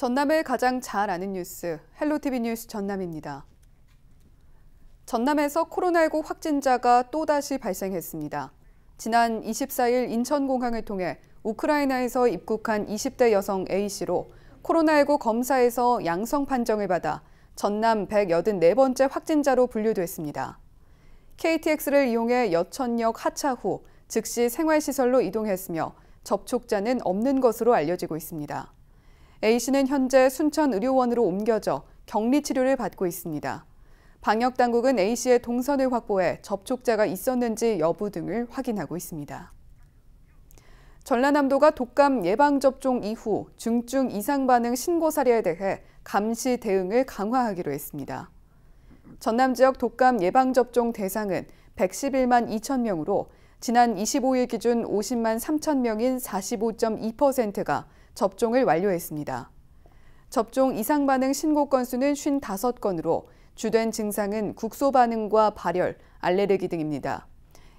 전남을 가장 잘 아는 뉴스, 헬로티비 뉴스 전남입니다. 전남에서 코로나19 확진자가 또다시 발생했습니다. 지난 24일 인천공항을 통해 우크라이나에서 입국한 20대 여성 A씨로 코로나19 검사에서 양성 판정을 받아 전남 184번째 확진자로 분류됐습니다. KTX를 이용해 여천역 하차 후 즉시 생활시설로 이동했으며 접촉자는 없는 것으로 알려지고 있습니다. A씨는 현재 순천의료원으로 옮겨져 격리 치료를 받고 있습니다. 방역당국은 A씨의 동선을 확보해 접촉자가 있었는지 여부 등을 확인하고 있습니다. 전라남도가 독감 예방접종 이후 중증 이상 반응 신고 사례에 대해 감시 대응을 강화하기로 했습니다. 전남 지역 독감 예방접종 대상은 111만 2천 명으로 지난 25일 기준 50만 3천 명인 45.2%가 접종을 완료했습니다. 접종 이상 반응 신고 건수는 55건으로 주된 증상은 국소 반응과 발열, 알레르기 등입니다.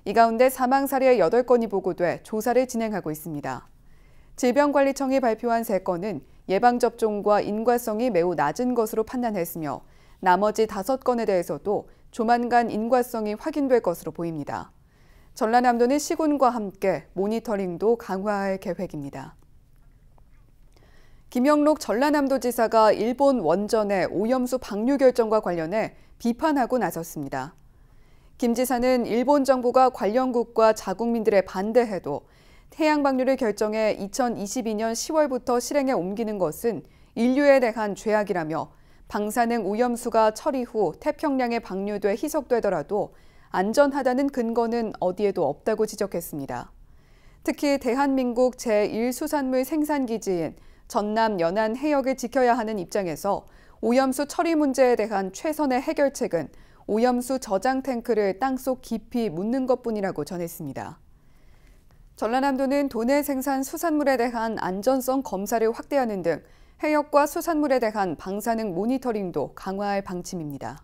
이 가운데 사망 사례 8건이 보고돼 조사를 진행하고 있습니다. 질병관리청이 발표한 3건은 예방접종과 인과성이 매우 낮은 것으로 판단했으며 나머지 5건에 대해서도 조만간 인과성이 확인될 것으로 보입니다. 전라남도는 시군과 함께 모니터링도 강화할 계획입니다. 김영록 전라남도 지사가 일본 원전의 오염수 방류 결정과 관련해 비판하고 나섰습니다. 김 지사는 일본 정부가 관련국과 자국민들의 반대해도 태양 방류를 결정해 2022년 10월부터 실행에 옮기는 것은 인류에 대한 죄악이라며 방사능 오염수가 처리 후 태평양에 방류돼 희석되더라도 안전하다는 근거는 어디에도 없다고 지적했습니다. 특히 대한민국 제1수산물 생산기지인 전남 연안 해역을 지켜야 하는 입장에서 오염수 처리 문제에 대한 최선의 해결책은 오염수 저장 탱크를 땅속 깊이 묻는 것뿐이라고 전했습니다. 전라남도는 도내 생산 수산물에 대한 안전성 검사를 확대하는 등 해역과 수산물에 대한 방사능 모니터링도 강화할 방침입니다.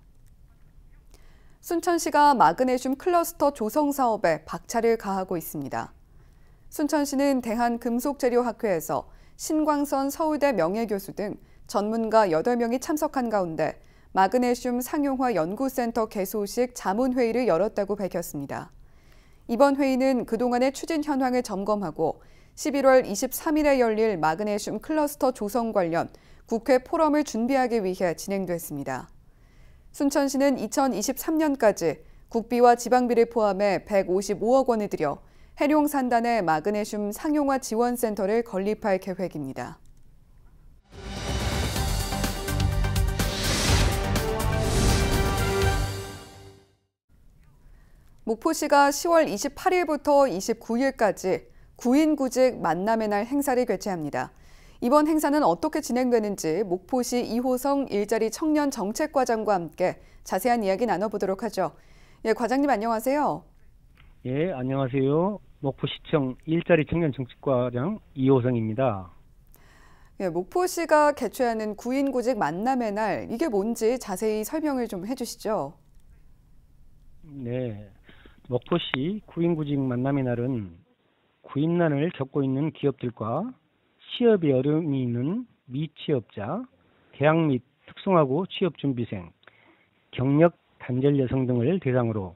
순천시가 마그네슘 클러스터 조성 사업에 박차를 가하고 있습니다. 순천시는 대한금속재료학회에서 신광선 서울대 명예교수 등 전문가 8명이 참석한 가운데 마그네슘 상용화 연구센터 개소식 자문회의를 열었다고 밝혔습니다. 이번 회의는 그동안의 추진 현황을 점검하고 11월 23일에 열릴 마그네슘 클러스터 조성 관련 국회 포럼을 준비하기 위해 진행됐습니다. 순천시는 2023년까지 국비와 지방비를 포함해 155억 원을 들여 해룡산단의 마그네슘 상용화 지원센터를 건립할 계획입니다. 목포시가 10월 28일부터 29일까지 구인구직 만남의 날 행사를 개최합니다. 이번 행사는 어떻게 진행되는지 목포시 이호성 일자리 청년 정책과장과 함께 자세한 이야기 나눠보도록 하죠. 예, 과장님 안녕하세요. 예, 안녕하세요. 목포시청 일자리 청년 정책과장 이호성입니다. 예, 목포시가 개최하는 구인고직 만남의 날 이게 뭔지 자세히 설명을 좀 해주시죠. 네, 목포시 구인고직 만남의 날은 구인난을 겪고 있는 기업들과 취업에 어려움이 있는 미취업자, 대학 및 특성화고 취업준비생, 경력 단절 여성 등을 대상으로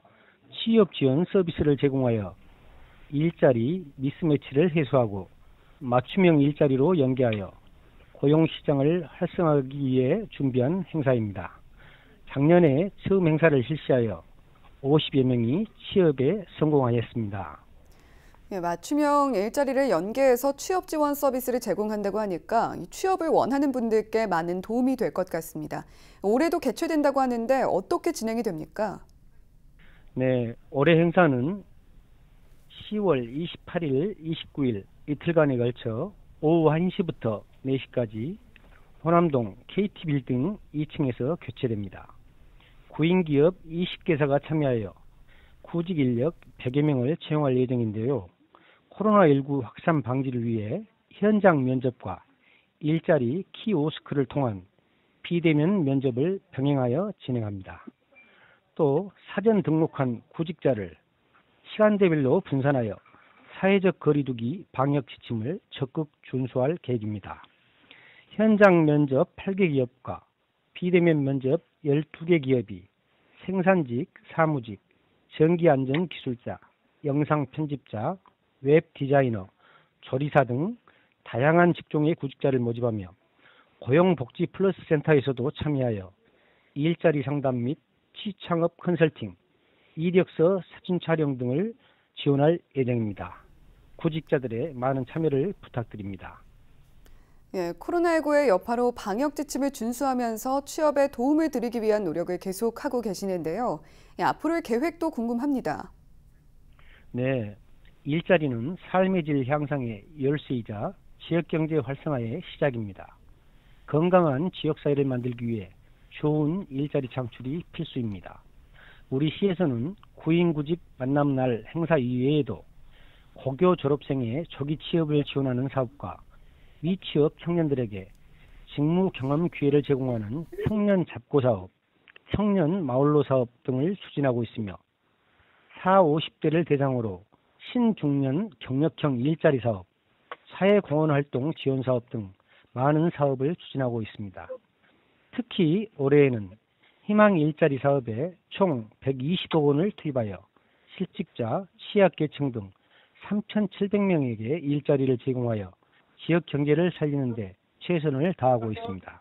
취업 지원 서비스를 제공하여 일자리 미스매치를 해소하고 맞춤형 일자리로 연계하여 고용시장을 활성화하기 위해 준비한 행사입니다. 작년에 처음 행사를 실시하여 50여 명이 취업에 성공하였습니다. 네, 맞춤형 일자리를 연계해서 취업 지원 서비스를 제공한다고 하니까 취업을 원하는 분들께 많은 도움이 될 것 같습니다. 올해도 개최된다고 하는데 어떻게 진행이 됩니까? 네, 올해 행사는 10월 28일, 29일 이틀간에 걸쳐 오후 1시부터 4시까지 호남동 KT 빌딩 2층에서 교체됩니다. 구인기업 20개사가 참여하여 구직 인력 100여 명을 채용할 예정인데요. 코로나19 확산 방지를 위해 현장 면접과 일자리 키오스크를 통한 비대면 면접을 병행하여 진행합니다. 또 사전 등록한 구직자를 시간대별로 분산하여 사회적 거리두기 방역 지침을 적극 준수할 계획입니다. 현장 면접 8개 기업과 비대면 면접 12개 기업이 생산직, 사무직, 전기안전기술자, 영상편집자, 웹디자이너, 조리사 등 다양한 직종의 구직자를 모집하며 고용복지 플러스 센터에서도 참여하여 일자리 상담 및 취창업 컨설팅, 이력서 사진 촬영 등을 지원할 예정입니다. 구직자들의 많은 참여를 부탁드립니다. 예, 코로나19의 여파로 방역 지침을 준수하면서 취업에 도움을 드리기 위한 노력을 계속하고 계시는데요. 예, 앞으로의 계획도 궁금합니다. 네, 일자리는 삶의 질 향상의 열쇠이자 지역경제 활성화의 시작입니다. 건강한 지역사회를 만들기 위해 좋은 일자리 창출이 필수입니다. 우리 시에서는 구인구집 만남날 행사 이외에도 고교 졸업생의 조기 취업을 지원하는 사업과 미취업 청년들에게 직무 경험 기회를 제공하는 청년 잡고 사업, 청년 마을로 사업 등을 추진하고 있으며 4, 50대를 대상으로 신중년 경력형 일자리 사업, 사회공헌 활동 지원 사업 등 많은 사업을 추진하고 있습니다. 특히 올해에는 희망 일자리 사업에 총 120억 원을 투입하여 실직자, 취약계층 등 3,700명에게 일자리를 제공하여 지역 경제를 살리는데 최선을 다하고 있습니다.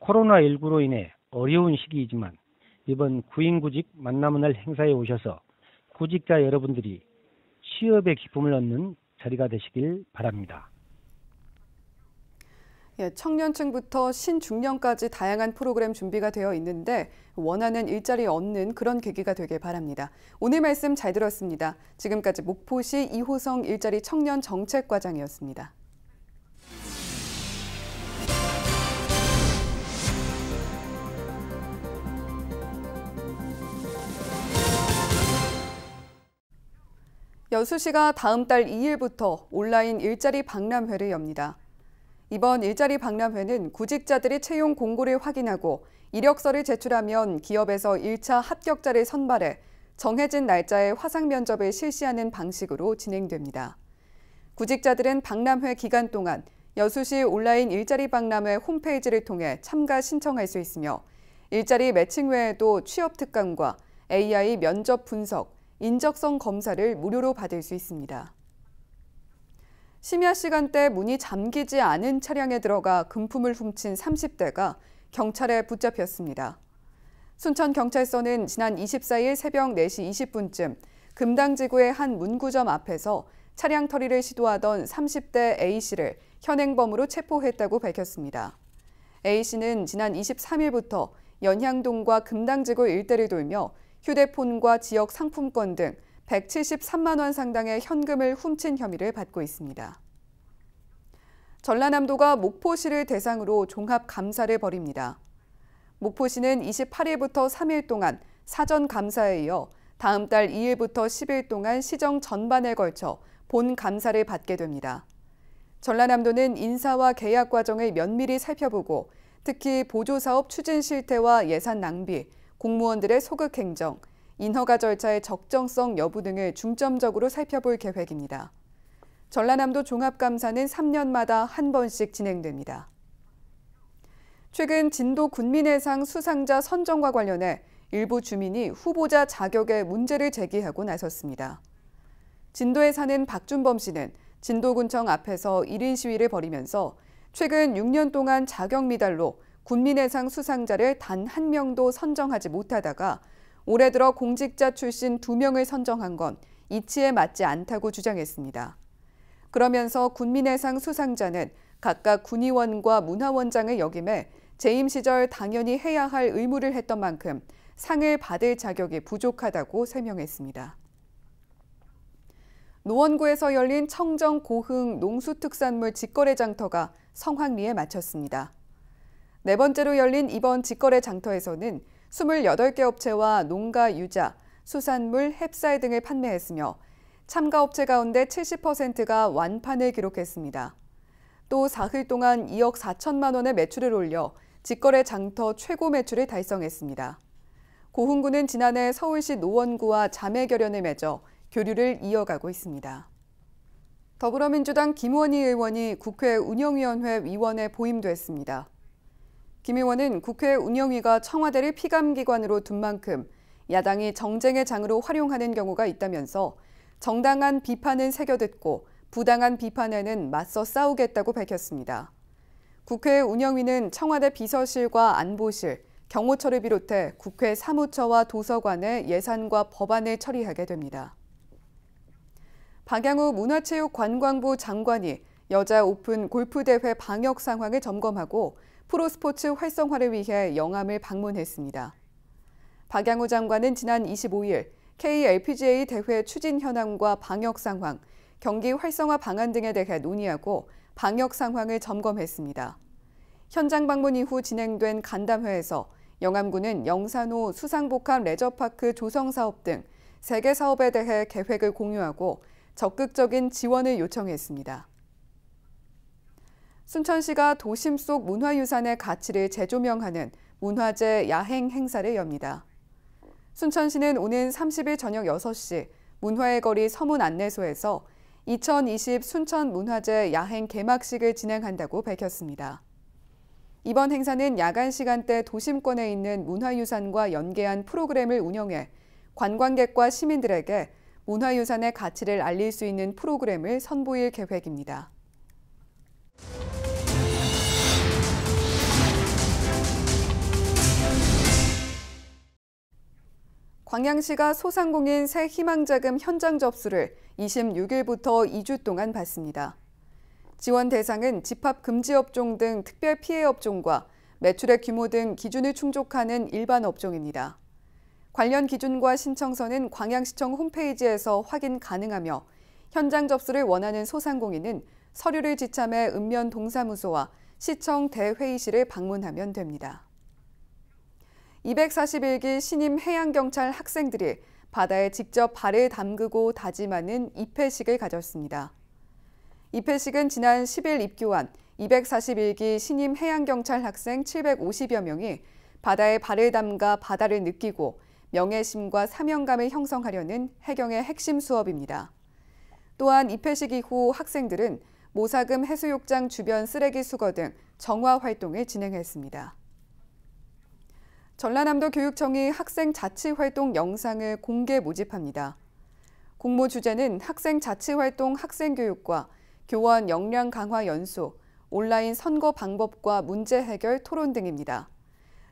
코로나19로 인해 어려운 시기이지만 이번 구인구직 만남의 날 행사에 오셔서 구직자 여러분들이 취업의 기쁨을 얻는 자리가 되시길 바랍니다. 예, 청년층부터 신중년까지 다양한 프로그램 준비가 되어 있는데 원하는 일자리 얻는 그런 계기가 되길 바랍니다. 오늘 말씀 잘 들었습니다. 지금까지 목포시 이호성 일자리 청년 정책과장이었습니다. 여수시가 다음 달 2일부터 온라인 일자리 박람회를 엽니다. 이번 일자리 박람회는 구직자들이 채용 공고를 확인하고 이력서를 제출하면 기업에서 1차 합격자를 선발해 정해진 날짜에 화상 면접을 실시하는 방식으로 진행됩니다. 구직자들은 박람회 기간 동안 여수시 온라인 일자리 박람회 홈페이지를 통해 참가 신청할 수 있으며 일자리 매칭 외에도 취업 특강과 AI 면접 분석, 인적성 검사를 무료로 받을 수 있습니다. 심야 시간대 문이 잠기지 않은 차량에 들어가 금품을 훔친 30대가 경찰에 붙잡혔습니다. 순천경찰서는 지난 24일 새벽 4시 20분쯤 금당지구의 한 문구점 앞에서 차량 털이를 시도하던 30대 A씨를 현행범으로 체포했다고 밝혔습니다. A씨는 지난 23일부터 연향동과 금당지구 일대를 돌며 휴대폰과 지역 상품권 등 173만 원 상당의 현금을 훔친 혐의를 받고 있습니다. 전라남도가 목포시를 대상으로 종합 감사를 벌입니다. 목포시는 28일부터 3일 동안 사전 감사에 이어 다음 달 2일부터 10일 동안 시정 전반에 걸쳐 본 감사를 받게 됩니다. 전라남도는 인사와 계약 과정을 면밀히 살펴보고 특히 보조사업 추진 실태와 예산 낭비, 공무원들의 소극 행정, 인허가 절차의 적정성 여부 등을 중점적으로 살펴볼 계획입니다. 전라남도 종합감사는 3년마다 한 번씩 진행됩니다. 최근 진도 군민의상 수상자 선정과 관련해 일부 주민이 후보자 자격에 문제를 제기하고 나섰습니다. 진도에 사는 박준범 씨는 진도군청 앞에서 1인 시위를 벌이면서 최근 6년 동안 자격 미달로 군민의상 수상자를 단 한 명도 선정하지 못하다가 올해 들어 공직자 출신 2명을 선정한 건 이치에 맞지 않다고 주장했습니다. 그러면서 군민해상 수상자는 각각 군의원과 문화원장을 역임해 재임 시절 당연히 해야 할 의무를 했던 만큼 상을 받을 자격이 부족하다고 설명했습니다. 노원구에서 열린 청정 고흥 농수특산물 직거래 장터가 성황리에 마쳤습니다. 네 번째로 열린 이번 직거래 장터에서는 28개 업체와 농가 유자, 수산물, 햅쌀 등을 판매했으며 참가 업체 가운데 70%가 완판을 기록했습니다. 또 사흘 동안 2억 4천만 원의 매출을 올려 직거래 장터 최고 매출을 달성했습니다. 고흥구는 지난해 서울시 노원구와 자매 결연을 맺어 교류를 이어가고 있습니다. 더불어민주당 김원희 의원이 국회 운영위원회 위원에 보임됐습니다. 김 의원은 국회 운영위가 청와대를 피감기관으로 둔 만큼 야당이 정쟁의 장으로 활용하는 경우가 있다면서 정당한 비판은 새겨듣고 부당한 비판에는 맞서 싸우겠다고 밝혔습니다. 국회 운영위는 청와대 비서실과 안보실, 경호처를 비롯해 국회 사무처와 도서관의 예산과 법안을 처리하게 됩니다. 박양우 문화체육관광부 장관이 여자 오픈 골프대회 방역 상황을 점검하고 프로스포츠 활성화를 위해 영암을 방문했습니다. 박양호 장관은 지난 25일 KLPGA 대회 추진 현황과 방역 상황, 경기 활성화 방안 등에 대해 논의하고 방역 상황을 점검했습니다. 현장 방문 이후 진행된 간담회에서 영암군은 영산호 수상복합 레저파크 조성 사업 등 세 개 사업에 대해 계획을 공유하고 적극적인 지원을 요청했습니다. 순천시가 도심 속 문화유산의 가치를 재조명하는 문화재 야행 행사를 엽니다. 순천시는 오는 30일 저녁 6시 문화의 거리 서문 안내소에서 2020 순천 문화재 야행 개막식을 진행한다고 밝혔습니다. 이번 행사는 야간 시간대 도심권에 있는 문화유산과 연계한 프로그램을 운영해 관광객과 시민들에게 문화유산의 가치를 알릴 수 있는 프로그램을 선보일 계획입니다. 광양시가 소상공인 새 희망자금 현장 접수를 26일부터 2주 동안 받습니다. 지원 대상은 집합 금지 업종 등 특별 피해 업종과 매출액 규모 등 기준을 충족하는 일반 업종입니다. 관련 기준과 신청서는 광양시청 홈페이지에서 확인 가능하며 현장 접수를 원하는 소상공인은 서류를 지참해 읍면 동사무소와 시청 대회의실을 방문하면 됩니다. 241기 신임 해양경찰 학생들이 바다에 직접 발을 담그고 다짐하는 입회식을 가졌습니다. 입회식은 지난 10일 입교한 241기 신임 해양경찰 학생 750여 명이 바다에 발을 담가 바다를 느끼고 명예심과 사명감을 형성하려는 해경의 핵심 수업입니다. 또한 입회식 이후 학생들은 모사금 해수욕장 주변 쓰레기 수거 등 정화 활동을 진행했습니다. 전라남도 교육청이 학생 자치활동 영상을 공개 모집합니다. 공모 주제는 학생 자치활동 학생교육과 교원 역량 강화 연수, 온라인 선거 방법과 문제 해결 토론 등입니다.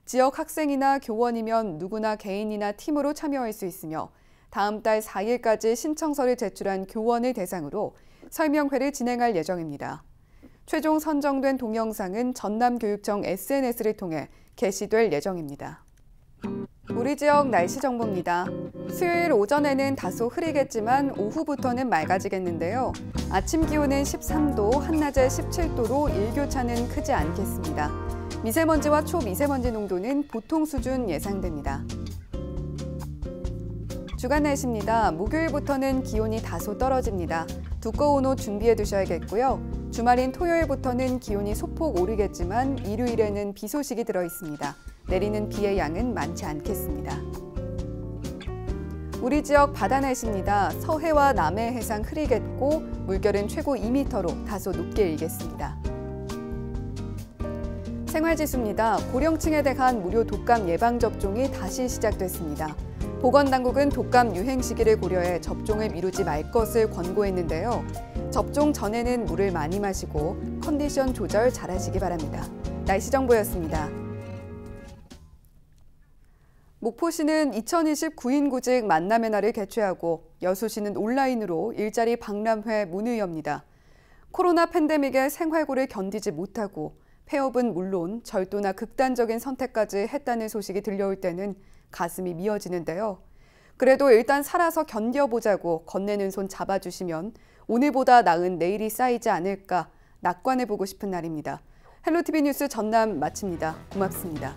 지역 학생이나 교원이면 누구나 개인이나 팀으로 참여할 수 있으며 다음 달 4일까지 신청서를 제출한 교원을 대상으로 설명회를 진행할 예정입니다. 최종 선정된 동영상은 전남교육청 SNS를 통해 게시될 예정입니다. 우리 지역 날씨 정보입니다. 수요일 오전에는 다소 흐리겠지만 오후부터는 맑아지겠는데요. 아침 기온은 13도, 한낮에 17도로 일교차는 크지 않겠습니다. 미세먼지와 초미세먼지 농도는 보통 수준 예상됩니다. 주간 날씨입니다. 목요일부터는 기온이 다소 떨어집니다. 두꺼운 옷 준비해 두셔야겠고요. 주말인 토요일부터는 기온이 소폭 오르겠지만 일요일에는 비 소식이 들어 있습니다. 내리는 비의 양은 많지 않겠습니다. 우리 지역 바다 날씨입니다. 서해와 남해 해상 흐리겠고 물결은 최고 2m로 다소 높게 일겠습니다. 생활지수입니다. 고령층에 대한 무료 독감 예방접종이 다시 시작됐습니다. 보건당국은 독감 유행 시기를 고려해 접종을 미루지 말 것을 권고했는데요. 접종 전에는 물을 많이 마시고 컨디션 조절 잘 하시기 바랍니다. 날씨 정보였습니다. 목포시는 2029인구직 만남의 날을 개최하고 여수시는 온라인으로 일자리 박람회 문을 엽니다. 코로나 팬데믹의 생활고를 견디지 못하고 폐업은 물론 절도나 극단적인 선택까지 했다는 소식이 들려올 때는 가슴이 미어지는데요. 그래도 일단 살아서 견뎌보자고 건네는 손 잡아주시면 오늘보다 나은 내일이 쌓이지 않을까 낙관해보고 싶은 날입니다. 헬로티비 뉴스 전남 마칩니다. 고맙습니다.